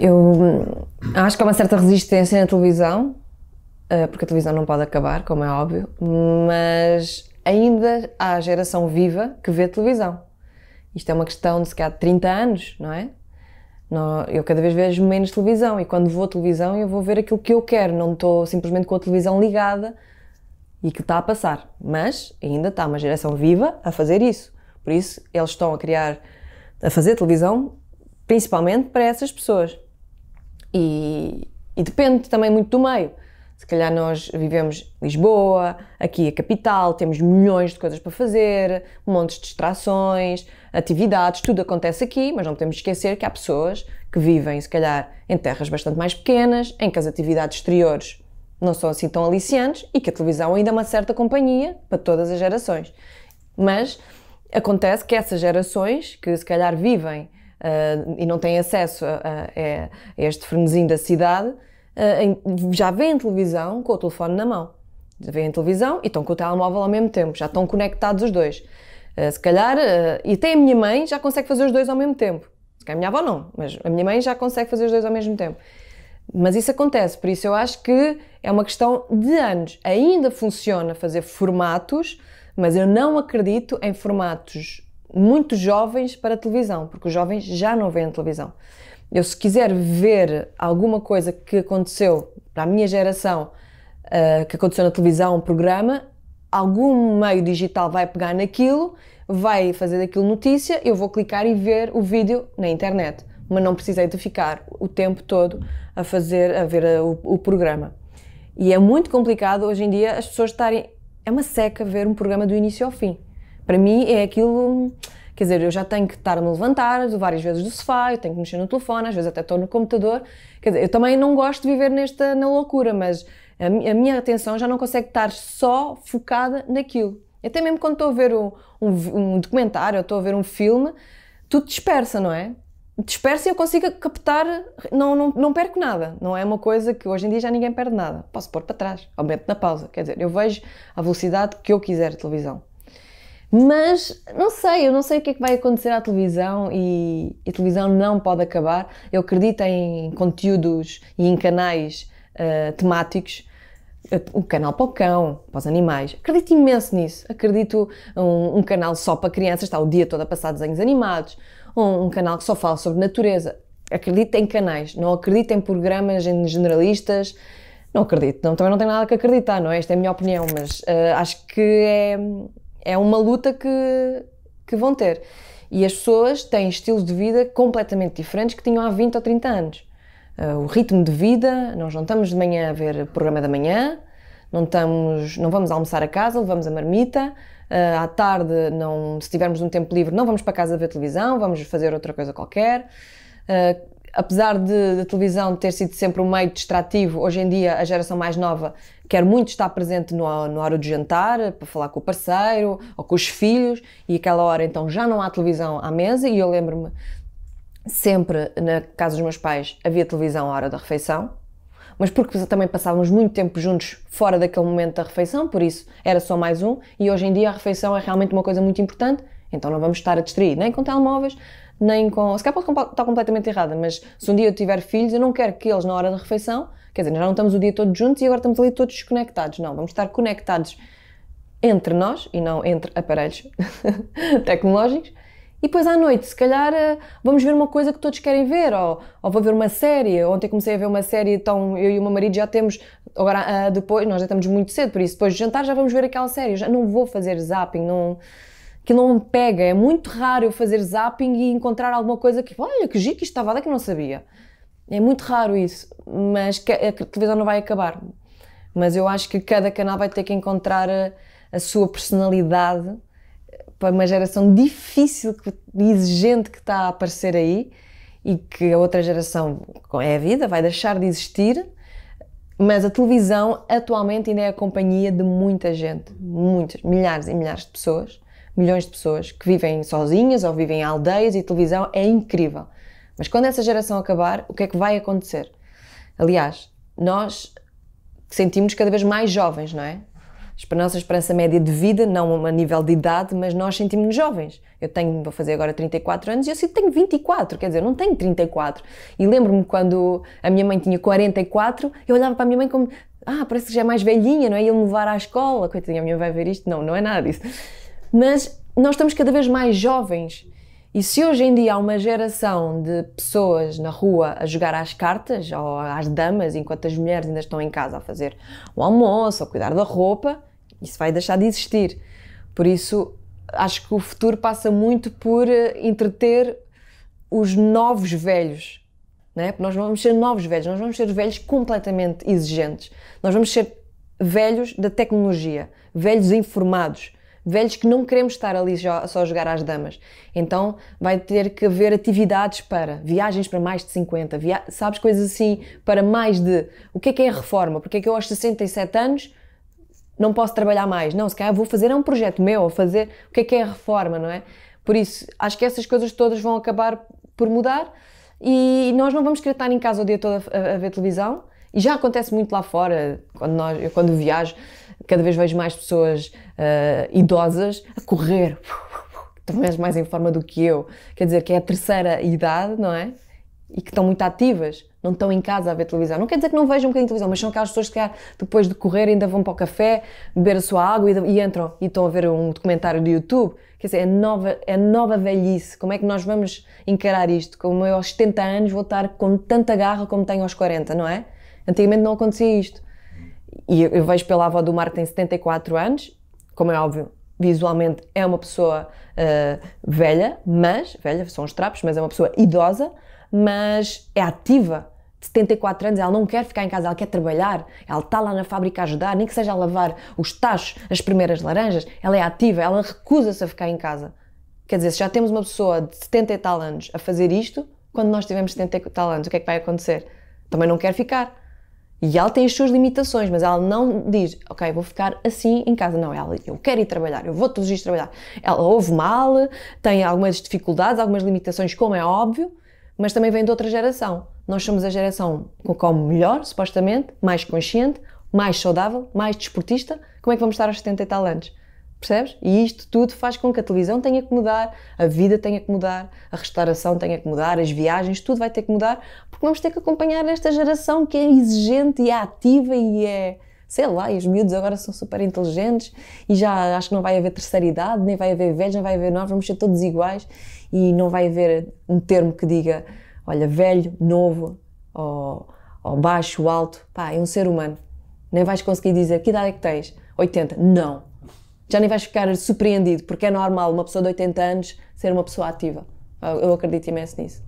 Eu hum, acho que há uma certa resistência na televisão, eh, porque a televisão não pode acabar, como é óbvio, mas ainda há a geração viva que vê televisão. Isto é uma questão de se calhar 30 anos, não é? Eu cada vez vejo menos televisão e quando vou à televisão eu vou ver aquilo que eu quero, não estou simplesmente com a televisão ligada e que está a passar. Mas ainda está uma geração viva a fazer isso. Por isso eles estão a criar, a fazer televisão principalmente para essas pessoas. E, e depende também muito do meio. Se calhar nós vivemos Lisboa, aqui a capital, temos milhões de coisas para fazer, montes de distrações, atividades, tudo acontece aqui, mas não podemos esquecer que há pessoas que vivem, se calhar, em terras bastante mais pequenas, em que as atividades exteriores não são assim tão aliciantes e que a televisão ainda é uma certa companhia para todas as gerações. Mas acontece que essas gerações que se calhar vivem uh, e não têm acesso a, a, é, a este fornezinho da cidade, uh, já vêem televisão com o telefone na mão. Já vêem televisão e estão com o telemóvel ao mesmo tempo, já estão conectados os dois. Ah, se calhar, e até a minha mãe já consegue fazer os dois ao mesmo tempo. Se calhar a minha avó não, mas a minha mãe já consegue fazer os dois ao mesmo tempo. Mas isso acontece, por isso eu acho que é uma questão de anos. Ainda funciona fazer formatos, mas eu não acredito em formatos muito jovens para a televisão, porque os jovens já não veem televisão. Eu, se quiser ver alguma coisa que aconteceu para a minha geração, uh, que aconteceu na televisão, um programa, algum meio digital vai pegar naquilo, vai fazer daquilo notícia, eu vou clicar e ver o vídeo na internet. Mas não precisei de ficar o tempo todo a fazer, a ver a, eh, o, o programa. E é muito complicado hoje em dia as pessoas estarem. É uma seca ver um programa do início ao fim. Para mim é aquilo. Quer dizer, eu já tenho que estar-me levantar várias vezes do sofá, eu tenho que mexer no telefone, às vezes até estou no computador. Quer dizer, eu também não gosto de viver nesta na loucura, mas a, a minha atenção já não consegue estar só focada naquilo. Até mesmo quando estou a ver um, um, um documentário ou estou a ver um filme, tudo dispersa, não é? Dispersa e eu consigo captar, não, não, não perco nada. Não é uma coisa que hoje em dia já ninguém perde nada. Posso pôr para trás, aumento na pausa. Quer dizer, eu vejo a velocidade que eu quiser televisão. Mas não sei, eu não sei o que é que vai acontecer à televisão e a televisão não pode acabar. Eu acredito em conteúdos e em canais uh, temáticos. Um eh, canal para o cão, para os animais. Acredito imenso nisso. Acredito um, um canal só para crianças, está o dia todo a passar desenhos animados. Um, um canal que só fala sobre natureza. Acredito em canais, não acredito em programas em generalistas. Não acredito, não, também não tenho nada que acreditar, não é? Esta é a minha opinião, mas uh, acho que é é uma luta que, que vão ter. E as pessoas têm estilos de vida completamente diferentes que tinham há 20 ou 30 anos. Uh, o ritmo de vida, nós não estamos de manhã a ver programa da manhã, não, estamos, não vamos almoçar a casa, levamos a marmita, uh, à tarde, não, se tivermos um tempo livre, não vamos para casa ver televisão, vamos fazer outra coisa qualquer. Uh, apesar de a televisão ter sido sempre um meio distrativo, hoje em dia a geração mais nova quer muito estar presente no, no hora do jantar, para falar com o parceiro ou com os filhos, e aquela hora então já não há televisão à mesa, e eu lembro-me sempre na casa dos meus pais havia televisão à hora da refeição, mas porque também passávamos muito tempo juntos fora daquele momento da refeição, por isso era só mais um, e hoje em dia a refeição é realmente uma coisa muito importante, então não vamos estar a distrair nem com telemóveis, nem com. Se calhar pode estar completamente errada, mas se um dia eu tiver filhos, eu não quero que eles, na hora da refeição, quer dizer, nós não estamos o dia todo juntos e agora estamos ali todos desconectados. Não, vamos estar conectados entre nós e não entre aparelhos tecnológicos. E depois à noite, se calhar, eh, vamos ver uma coisa que todos querem ver, ou, ou vou ver uma série. Ontem comecei a ver uma série, então eu e o meu marido já temos. Agora, eh, depois, nós já estamos muito cedo, por isso, depois de jantar já vamos ver aquela série. Eu já não vou fazer zapping, não que não me pega. É muito raro eu fazer zapping e encontrar alguma coisa que, olha, que giro que isto estava lá que não sabia. É muito raro isso, mas a televisão é, não vai acabar. Mas eu acho que cada canal vai ter que encontrar a, a sua personalidade para uma geração difícil e exigente que está a aparecer aí e que a outra geração é a vida, vai deixar de existir. Mas a televisão atualmente ainda é a companhia de muita gente, muitas, milhares e milhares de pessoas milhões de pessoas que vivem sozinhas ou vivem em aldeias e televisão é incrível. Mas quando essa geração acabar, o que é que vai acontecer? Aliás, nós sentimos cada vez mais jovens, não é? A nossa esperança média de vida, não a nível de idade, mas nós sentimos-nos jovens. Eu tenho, vou fazer agora 34 anos e eu tenho 24, quer dizer, não tenho 34. E lembro-me quando a minha mãe tinha 44, eu olhava para a minha mãe como, ah, parece que já é mais velhinha, não é? E ele me levar à escola, coitadinha, a minha mãe vai ver isto. Não, não é nada disso. Mas nós estamos cada vez mais jovens. E se hoje em dia há uma geração de pessoas na rua a jogar às cartas ou às damas, enquanto as mulheres ainda estão em casa a fazer o almoço, a cuidar da roupa, isso vai deixar de existir. Por isso, acho que o futuro passa muito por eh, entreter os novos velhos. Né? Porque nós não vamos ser novos velhos, nós vamos ser velhos completamente exigentes. Nós vamos ser velhos da tecnologia, velhos informados, velhos que não queremos estar ali só a jogar às damas. Então vai ter que haver atividades para viagens para mais de 50, sabes, coisas assim para mais de. O que é que é a reforma? Porque é que eu aos 67 anos não posso trabalhar mais? Não, se calhar vou fazer é um projeto meu, a fazer. O que é que é a reforma, não é? Por isso, acho que essas coisas todas vão acabar por mudar e nós não vamos querer estar em casa o dia todo a, a, a ver televisão. E já acontece muito lá fora, quando, nós, eu, quando viajo cada vez vejo mais pessoas uh, idosas a correr, estão mais, mais em forma do que eu, quer dizer que é a terceira idade, não é? E que estão muito ativas, não estão em casa a ver televisão. Não quer dizer que não vejam um bocadinho de televisão, mas são aquelas pessoas que depois de correr ainda vão para o café, beber a sua água e, e entram e estão a ver um documentário do YouTube. Quer dizer, é nova, é nova velhice. Como é que nós vamos encarar isto? Como eu aos 70 anos vou estar com tanta garra como tenho aos 40, não é? Antigamente não acontecia isto. E eu, eu vejo pela avó do Marco tem 74 anos, como é óbvio, visualmente é uma pessoa uh, velha, mas, velha são os trapos, mas é uma pessoa idosa, mas é ativa, de 74 anos, ela não quer ficar em casa, ela quer trabalhar, ela está lá na fábrica a ajudar, nem que seja a lavar os tachos, as primeiras laranjas, ela é ativa, ela recusa-se a ficar em casa. Quer dizer, se já temos uma pessoa de 70 e tal anos a fazer isto, quando nós tivermos 70 e tal anos, o que é que vai acontecer? Também não quer ficar. E ela tem as suas limitações, mas ela não diz, ok, vou ficar assim em casa. Não, ela, eu quero ir trabalhar, eu vou todos os dias trabalhar. Ela ouve mal, tem algumas dificuldades, algumas limitações, como é óbvio, mas também vem de outra geração. Nós somos a geração que come melhor, supostamente, mais consciente, mais saudável, mais desportista. Como é que vamos estar aos 70 e tal anos? Percebes? E isto tudo faz com que a televisão tenha que mudar, a vida tenha que mudar, a restauração tenha que mudar, as viagens, tudo vai ter que mudar, porque vamos ter que acompanhar esta geração que é exigente e é ativa e é. Sei lá, e os miúdos agora são super inteligentes e já acho que não vai haver terceira idade, nem vai haver velhos, nem vai haver novos, vamos ser todos iguais e não vai haver um termo que diga, olha, velho, novo ou, ou baixo, alto. Pá, é um ser humano. Nem vais conseguir dizer que idade é que tens? 80. Não já nem vais ficar surpreendido, porque é normal uma pessoa de 80 anos ser uma pessoa ativa. Eu acredito imenso nisso.